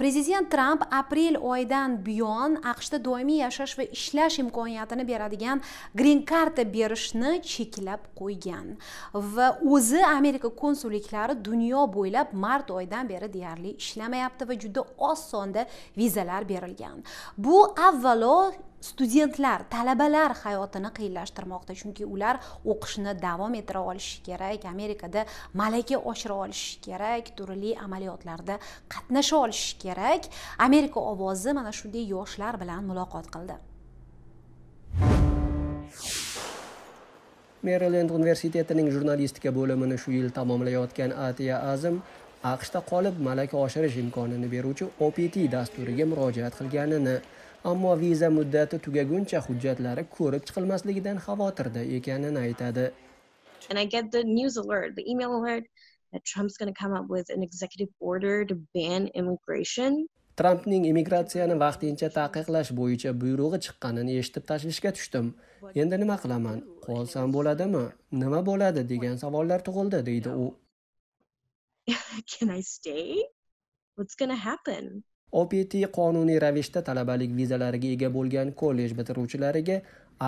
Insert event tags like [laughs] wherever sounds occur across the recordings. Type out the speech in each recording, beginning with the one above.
prezident tramp aprel oyidan buyon aqshda doimiy yashash va ishlash imkoniyatini beradigan green karta berishni cheklab qo'ygan va o'zi amerika konsulliklari dunyo bo'ylab mart oyidan beri deyarli ishlamayapti va juda oz sonda vizalar berilgan bu avvalo studentlar talabalar hayotini qiyinlashtirmoqda chunki ular o'qishni davom ettira olishi kerak amerikada malaka oshira olishi kerak turli amaliyotlarda qatnasha olishi kerak amerika ovozi mana shunday yoshlar bilan muloqot qildi merilend universitetining jurnalistika bo'limini shu yil tamomlayotgan atiya azim aqshda qolib malaka oshirish imkonini beruvchi opt dasturiga murojaat qilganini ammo viza muddati tugaguncha hujjatlari ko'rib chiqilmasligidan xavotirda ekanini aytadi and i get the news alert the email alert that trump's going to come up with an executive order to ban immigration trampning immigratsiyani vaqtincha taqiqlash bo'yicha buyrug'i chiqqanini eshitib tashvishga tushdim endi nima qilaman qolsam bo'ladimi nima bo'ladi degan savollar tug'ildi deydi u [laughs] can i stay what's to happen opt qonuniy ravishda talabalik vizalariga ega bo'lgan kollej bitiruvchilariga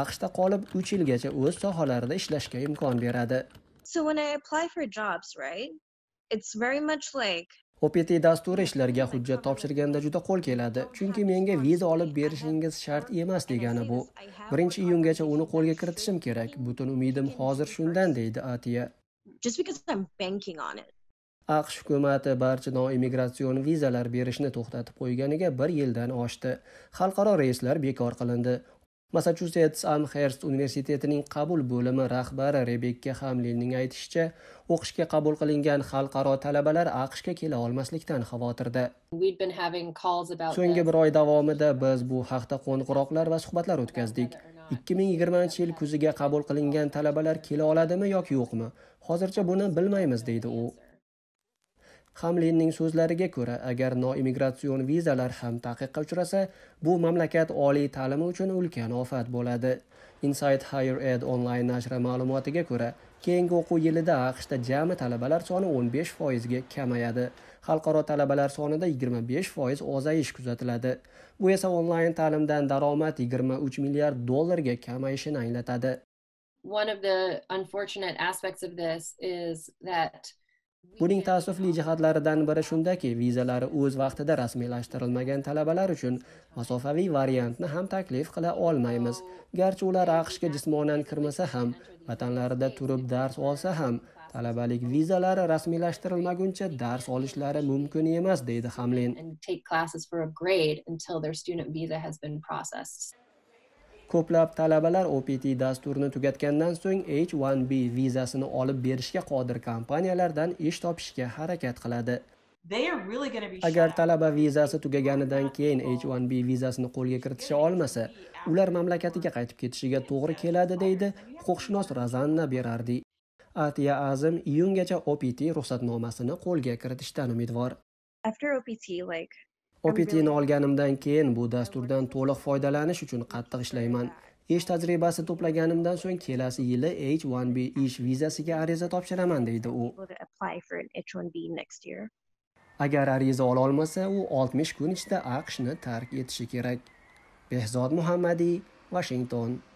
aqshda qolib 3 yilgacha o'z sohalarida ishlashga imkon beradi so when i apply for jobs right it's very much like opt dasturi ishlarga hujjat topshirganda juda qo'l keladi chunki menga viza olib berishingiz shart emas degani bu 1 iyungacha uni qo'lga kiritishim kerak butun umidim hozir shundan deydi atiya just because i'm banking on it aqsh hukumati barcha noimmigratsion vizalar berishni to'xtatib qo'yganiga bir yildan oshdi xalqaro reyslar bekor qilindi massachusets amherst universitetining qabul bo'limi rahbari rebekka hamlinning aytishicha o'qishga qabul qilingan xalqaro talabalar aqshga kela olmaslikdan xavotirda so'nggi bir oy davomida biz bu haqda qo'ng'iroqlar va suhbatlar o'tkazdik 2020 yil kuziga qabul qilingan talabalar kela oladimi yoki yo'qmi hozircha buni bilmaymiz deydi u hamlinning so'zlariga ko'ra agar noimmigratsion vizalar ham taqiqqa uchrasa bu mamlakat oliy ta'limi uchun ulkan ofat bo'ladi insight higher ed onlayn nashri ma'lumotiga ko'ra keyingi o'quv yilida aqshda jami talabalar soni 15 foizga kamayadi xalqaro talabalar sonida 25 foiz ozayish kuzatiladi bu esa onlayn ta'limdan daromad 23 milliard dollarga kamayishini anglatadi one of the unfortunate aspects of this is that Buning ta'sifli jihatlaridan biri shundaki, vizalari o'z vaqtida rasmiylashtirilmagan talabalar uchun masofaviy variantni ham taklif qila olmaymiz. Garchi ular AQShga jismonan kirmasa ham, vatanlarida turib dars olsa ham, talabalik vizalari rasmiylashtirilmaguncha dars olishlari mumkin emas, deydi Hamlin. ko'plab talabalar opt dasturini tugatgandan so'ng h 1 b vizasini olib berishga qodir kompaniyalardan ish topishga harakat qiladi agar talaba vizasi tugaganidan keyin h1b vizasini qo'lga kiritisha olmasa ular mamlakatiga qaytib ketishiga to'g'ri keladi deydi huquqshunos razanna berardi atiya azim iyungacha opt ruxsatnomasini qo'lga kiritishdan umidvor after opt like opetini olganimdan keyin bu dasturdan to'liq foydalanish uchun qattiq ishlayman ish tajribasi to'plaganimdan so'ng kelasi yili h1b ish vizasiga ariza topshiraman deydi u agar ariza olmasa, u 60 kun ichida aqshni tark etishi kerak behzod muhammadiy washington